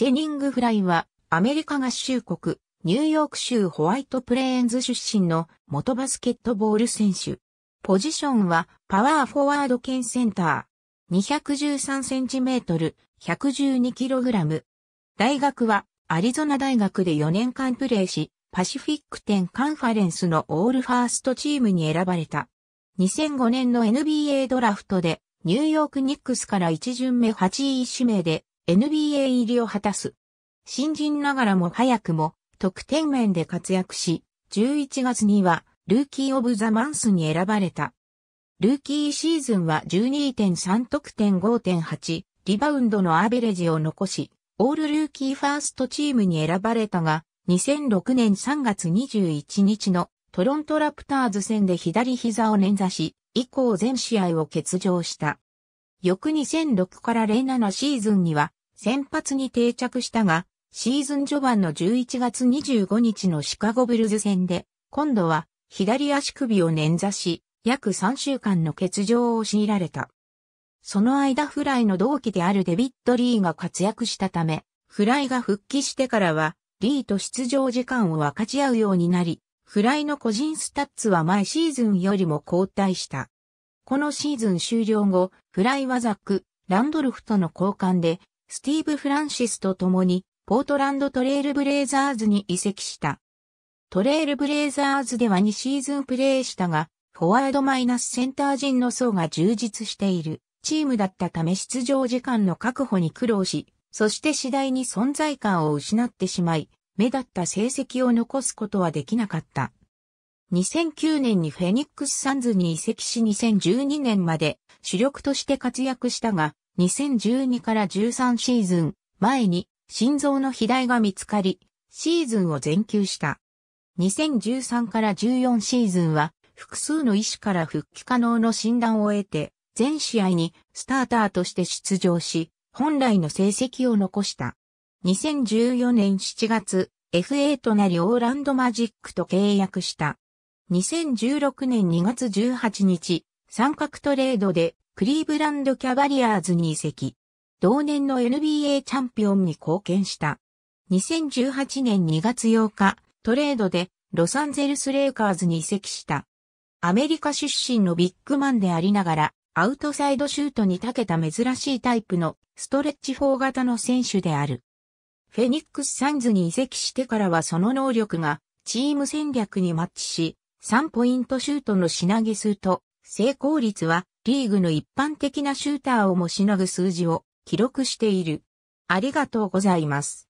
チェニング・フライは、アメリカ合衆国、ニューヨーク州ホワイトプレーンズ出身の元バスケットボール選手。ポジションは、パワーフォワード兼センター。213センチメートル、112キログラム。大学は、アリゾナ大学で4年間プレーし、パシフィック10カンファレンスのオールファーストチームに選ばれた。2005年の NBA ドラフトで、ニューヨークニックスから1巡目8位指名で NBA 入りを果たす。新人ながらも早くも得点面で活躍し、11月にはルーキーオブザマンスに選ばれた。ルーキーシーズンは12.3得点5.8リバウンドのアベレージを残し、オールルーキーファーストチームに選ばれたが、2006年3月21日のトロントラプターズ戦で左膝を捻挫し、以降全試合を欠場した。翌2006から07シーズンには先発に定着したが、シーズン序盤の11月25日のシカゴブルズ戦で、今度は左足首を捻挫し、約3週間の欠場を強いられた。その間フライの同期であるデビッド・リーが活躍したため、フライが復帰してからは、リーと出場時間を分かち合うようになり、フライの個人スタッツは前シーズンよりも後退した。このシーズン終了後、フライはザック、ランドルフとの交換でスティーブ・フランシスと共に、ポートランドトレイルブレイザーズに移籍した。トレイルブレイザーズでは2シーズンプレーしたが、フォワードマイナスセンター陣の層が充実しているチームだったため出場時間の確保に苦労し、そして次第に存在感を失ってしまい、目立った成績を残すことはできなかった。2009年にフェニックスサンズに移籍し2012年まで主力として活躍したが、2012から13シーズン前に心臓の肥大が見つかり、シーズンを全休した。2013から14シーズンは複数の医師から復帰可能の診断を得て、全試合にスターターとして出場し、本来の成績を残した。2014年7月、FA となりオーランドマジックと契約した。2016年2月18日、三角トレードでクリーブランドキャバリアーズに移籍。同年の NBA チャンピオンに貢献した。2018年2月8日、トレードでロサンゼルスレイカーズに移籍した。アメリカ出身のビッグマンでありながら、アウトサイドシュートに長けた珍しいタイプのストレッチ4型の選手である。フェニックスサンズに移籍してからはその能力がチーム戦略にマッチし、3ポイントシュートの品げ数と成功率はリーグの一般的なシューターをもしのぐ数字を記録している。ありがとうございます。